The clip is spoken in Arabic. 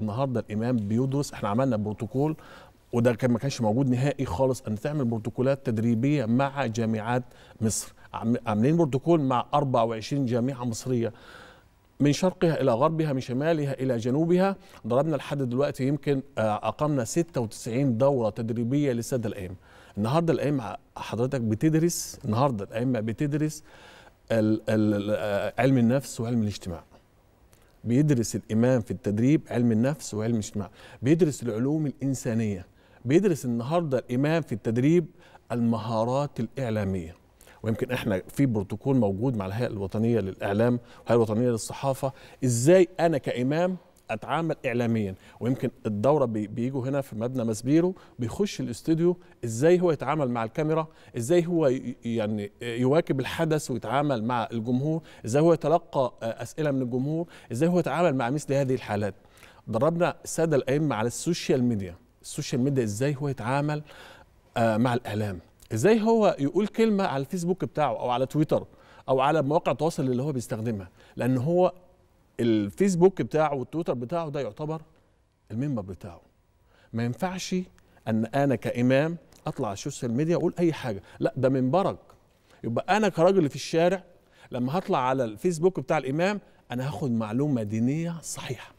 النهارده الامام بيدرس احنا عملنا بروتوكول وده كان ما كانش موجود نهائي خالص ان تعمل بروتوكولات تدريبيه مع جامعات مصر عاملين بروتوكول مع 24 جامعه مصريه من شرقها الى غربها من شمالها الى جنوبها ضربنا لحد دلوقتي يمكن آه، اقمنا 96 دوره تدريبيه للساده الائمه النهارده الائمه حضرتك بتدرس النهارده الائمه بتدرس آه، علم النفس وعلم الاجتماع بيدرس الامام في التدريب علم النفس وعلم الاجتماع بيدرس العلوم الانسانيه بيدرس النهارده الامام في التدريب المهارات الاعلاميه ويمكن احنا في بروتوكول موجود مع الهيئه الوطنيه للاعلام والهيئه الوطنيه للصحافه ازاي انا كامام اتعامل اعلاميا ويمكن الدوره بيجوا هنا في مبنى مسبيرو بيخش الاستوديو ازاي هو يتعامل مع الكاميرا ازاي هو يعني يواكب الحدث ويتعامل مع الجمهور ازاي هو يتلقى اسئله من الجمهور ازاي هو يتعامل مع مثل هذه الحالات دربنا الساده الائمه على السوشيال ميديا السوشيال ميديا ازاي هو يتعامل آه، مع الاعلام ازاي هو يقول كلمه على الفيسبوك بتاعه او على تويتر او على مواقع التواصل اللي هو بيستخدمها لان هو الفيسبوك بتاعه والتويتر بتاعه ده يعتبر المنبر بتاعه ما ينفعش ان انا كامام اطلع على السوشيال ميديا اقول اي حاجه لا ده منبرك يبقى انا كراجل في الشارع لما هطلع على الفيسبوك بتاع الامام انا هاخد معلومه دينيه صحيحه